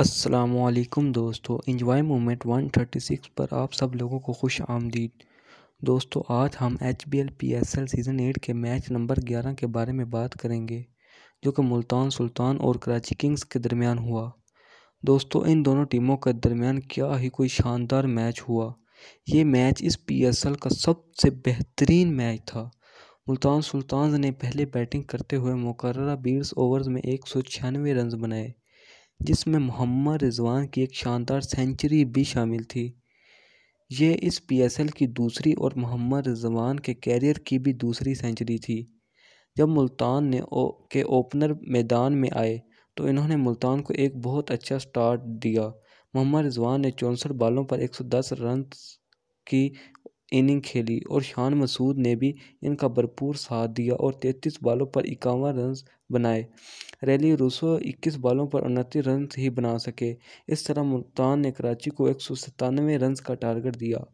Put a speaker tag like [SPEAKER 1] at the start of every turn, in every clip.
[SPEAKER 1] असलकुम दोस्तों enjoy moment 136 पर आप सब लोगों को खुश आमदीद दोस्तों आज हम H B L P S L season eight के मैच नंबर ग्यारह के बारे में बात करेंगे जो कि मुल्तान सुल्तान और कराची किंग्स के दरमियान हुआ दोस्तों इन दोनों टीमों के दरमियान क्या ही कोई शानदार मैच हुआ ये मैच इस पी एस एल का सबसे बेहतरीन मैच था मुल्तान सुल्तान ने पहले बैटिंग करते हुए मुकर्रा बीस ओवर में एक सौ छियानवे रन बनाए जिसमें मोहम्मद रिजवान की एक शानदार सेंचुरी भी शामिल थी ये इस पीएसएल की दूसरी और मोहम्मद रिजवान के कैरियर की भी दूसरी सेंचुरी थी जब मुल्तान ने ओ, के ओपनर मैदान में आए तो इन्होंने मुल्तान को एक बहुत अच्छा स्टार्ट दिया मोहम्मद रिजवान ने चौंसठ बालों पर 110 रन की इनिंग खेली और शान मसूद ने भी इनका भरपूर साथ दिया और तैंतीस बालों पर इक्यावन रन बनाए रैली रूसो इक्कीस बालों पर उनतीस रन ही बना सके इस तरह मुल्तान ने कराची को एक सौ सतानवे रन का टारगेट दिया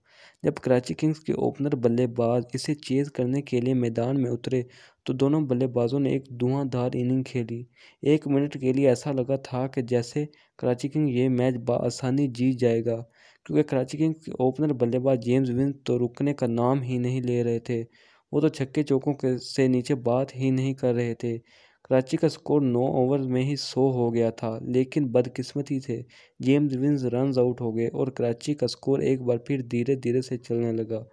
[SPEAKER 1] जब कराची किंग्स के ओपनर बल्लेबाज इसे चेज करने के लिए मैदान में उतरे तो दोनों बल्लेबाजों ने एक धुआंधार इनिंग खेली एक मिनट के लिए ऐसा लगा था कि जैसे कराची किंग ये मैच बसानी जीत जाएगा क्योंकि कराची किंग्स के ओपनर बल्लेबाज जेम्स विन तो रुकने का नाम ही नहीं ले रहे थे वो तो छक्के चौकों के से नीचे बात ही नहीं कर रहे थे कराची का स्कोर नौ ओवर में ही सो हो गया था लेकिन बदकिस्मती थे जेम्स विंस रन आउट हो गए और कराची का स्कोर एक बार फिर धीरे धीरे से चलने लगा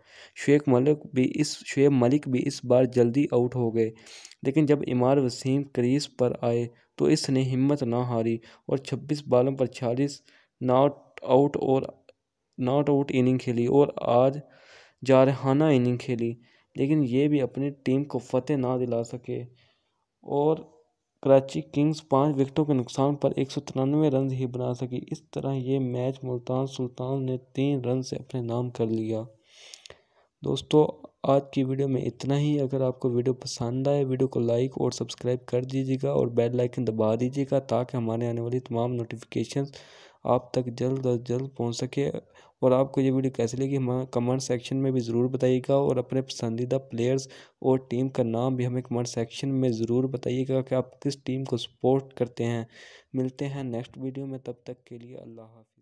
[SPEAKER 1] शुएब मलिक भी इस शुएब मलिक भी इस बार जल्दी आउट हो गए लेकिन जब इमार वसीम क्रीज पर आए तो इसने हिम्मत ना हारी और 26 बालों पर छियालीस नॉट आउट और नॉट आउट इनिंग खेली और आज जारहाना इनिंग खेली लेकिन ये भी अपनी टीम को फतेह ना दिला सके और कराची किंग्स पाँच विकेटों के नुकसान पर एक सौ तिरानवे रन ही बना सकी इस तरह ये मैच मुल्तान सुल्तान ने तीन रन से अपने नाम कर लिया दोस्तों आज की वीडियो में इतना ही अगर आपको वीडियो पसंद आए वीडियो को लाइक और सब्सक्राइब कर दीजिएगा और बेल आइकन दबा दीजिएगा ताकि हमारे आने वाली तमाम नोटिफिकेशन आप तक जल्द अज जल्द पहुंच सके और आपको ये वीडियो कैसे लगी हम कमेंट सेक्शन में भी ज़रूर बताइएगा और अपने पसंदीदा प्लेयर्स और टीम का नाम भी हमें कमेंट सेक्शन में ज़रूर बताइएगा कि आप किस टीम को सपोर्ट करते हैं मिलते हैं नेक्स्ट वीडियो में तब तक के लिए अल्लाह हाफ़